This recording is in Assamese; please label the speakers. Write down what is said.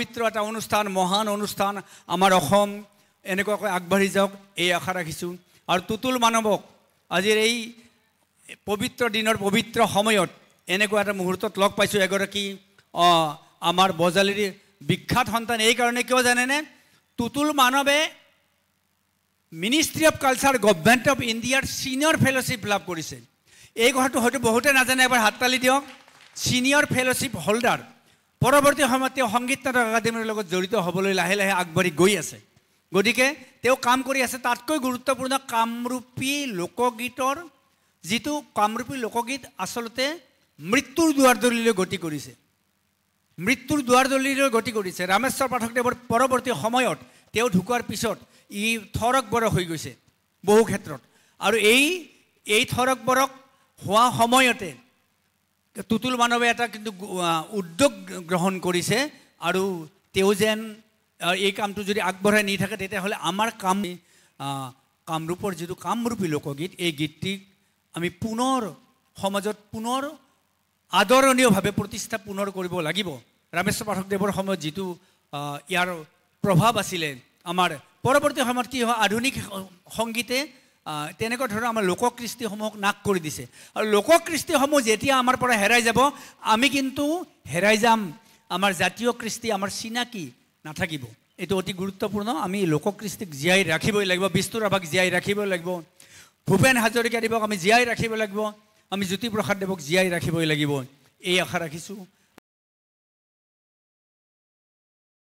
Speaker 1: পবিত্ৰ এটা অনুষ্ঠান মহান অনুষ্ঠান আমাৰ অসম এনেকুৱাকৈ আগবাঢ়ি যাওক এই আশা ৰাখিছোঁ আৰু তুতুল মানৱক আজিৰ এই পবিত্ৰ দিনৰ পবিত্ৰ সময়ত এনেকুৱা এটা মুহূৰ্তত লগ পাইছোঁ এগৰাকী অঁ আমাৰ বজালিৰ বিখ্যাত সন্তান এইকাৰণে কিয় জানেনে তুতুল মানৱে ministry of culture government of ইণ্ডিয়াৰ ছিনিয়ৰ ফেল'শ্বিপ লাভ কৰিছে এই কথাটো হয়তো বহুতে নাজানে এবাৰ হাততালি দিয়ক ছিনিয়ৰ ফেল'শ্বিপ হোল্ডাৰ পৰৱৰ্তী সময়ত তেওঁ সংগীত নাটক একাডেমীৰ লগত জড়িত হ'বলৈ লাহে লাহে আগবাঢ়ি গৈ আছে গতিকে তেওঁ কাম কৰি আছে তাতকৈ গুৰুত্বপূৰ্ণ কামৰূপী লোকগীতৰ যিটো কামৰূপী লোকগীত আচলতে মৃত্যুৰ দুৱাৰদলিলৈ গতি কৰিছে মৃত্যুৰ দুৱাৰদলিলৈ গতি কৰিছে ৰামেশ্বৰ পাঠকদেৱৰ পৰৱৰ্তী সময়ত তেওঁ ঢুকোৱাৰ পিছত ই থৰকবৰক হৈ গৈছে বহু ক্ষেত্ৰত আৰু এই এই থৰকবৰক হোৱা সময়তে টুটুল মানৱে এটা কিন্তু উদ্যোগ গ্ৰহণ কৰিছে আৰু তেওঁ যেন এই কামটো যদি আগবঢ়াই নি থাকে তেতিয়াহ'লে আমাৰ কাম কামৰূপৰ যিটো কামৰূপী লোকগীত এই গীতটিক আমি পুনৰ সমাজত পুনৰ আদৰণীয়ভাৱে প্ৰতিষ্ঠা পুনৰ কৰিব লাগিব ৰামেশ্বৰ পাঠকদেৱৰ সময়ত যিটো ইয়াৰ প্ৰভাৱ আছিলে আমাৰ পৰৱৰ্তী সময়ত কি হয় আধুনিক সংগীতে তেনেকুৱা ধৰণৰ আমাৰ লোককৃষ্টিসমূহক নাশ কৰি দিছে আৰু লোককৃষ্টিসমূহ যেতিয়া আমাৰ পৰা হেৰাই যাব আমি কিন্তু হেৰাই যাম আমাৰ জাতীয় কৃষ্টি আমাৰ চিনাকি নাথাকিব এইটো অতি গুৰুত্বপূৰ্ণ আমি লোককৃষ্টিক জীয়াই ৰাখিবই লাগিব বিষ্ণু ৰাভাক জীয়াই ৰাখিবই লাগিব ভূপেন হাজৰিকাদেৱক আমি জীয়াই ৰাখিব লাগিব আমি জ্যোতিপ্ৰসাদদেৱক
Speaker 2: জীয়াই ৰাখিবই লাগিব এই আশা ৰাখিছোঁ